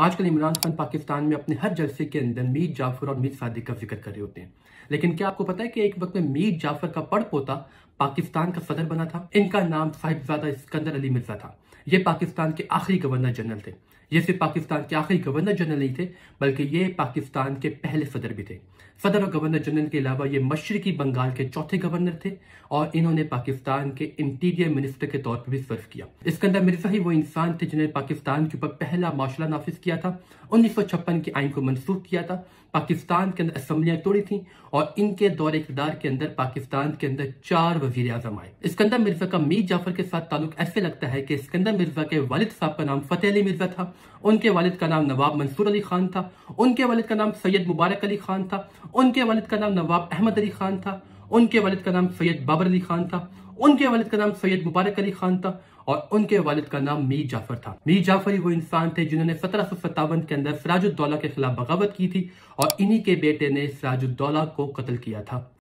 आजकल इमरान खान पाकिस्तान में अपने हर जलसे के अंदर मीर जाफर और मीर सादिक का जिक्र कर रहे होते हैं लेकिन क्या आपको पता है कि एक वक्त में मीर जाफर का पड़ पोता पाकिस्तान का सदर बना था इनका नाम साहिबजादा इसकंदर अली मिर्जा था ये पाकिस्तान के आखिरी गवर्नर जनरल थे ये सिर्फ पाकिस्तान के आखिरी गवर्नर जनरल नहीं थे बल्कि ये पाकिस्तान के पहले सदर भी थे सदर और गवर्नर जनरल के अलावा ये मशरकी बंगाल के चौथे गवर्नर थे और इन्होंने पाकिस्तान के इंटीरियर मिनिस्टर के तौर पर भी सर्व किया अंदर मिर्जा ही वो इंसान थे जिन्होंने पाकिस्तान के ऊपर पहला मार्शला नाफिज किया था उन्नीस के आइन को मनसूख किया था पाकिस्तान के अंदर असम्बलियां तोड़ी थी और इनके दौरे इकदार के अंदर पाकिस्तान के अंदर चार वजीर आजम आए इसकंदर मिर्जा का मीर जाफर के साथ ताल्लुक ऐसे लगता है कि इसकंदर मिर्जा के वालिद साहब का नाम फतेह अली मिर्जा था उनके वालिद का नाम नवाब मंसूर अली खान था उनके वालिद का नाम सैयद मुबारक अली खान था उनके वालिद का नाम नवाब अहमद अली खान था उनके वालिद का नाम सैयद बाबर अली खान था उनके वालिद का नाम सैयद मुबारक अली खान था और उनके वालिद का नाम मीर जाफर था मीर जाफर ही वो इंसान थे जिन्होंने सत्रह सौ सत्तावन के अंदर सराजुद्दौला के खिलाफ बगावत की थी और इन्हीं के बेटे ने सराजुद्दौला को कत्ल किया था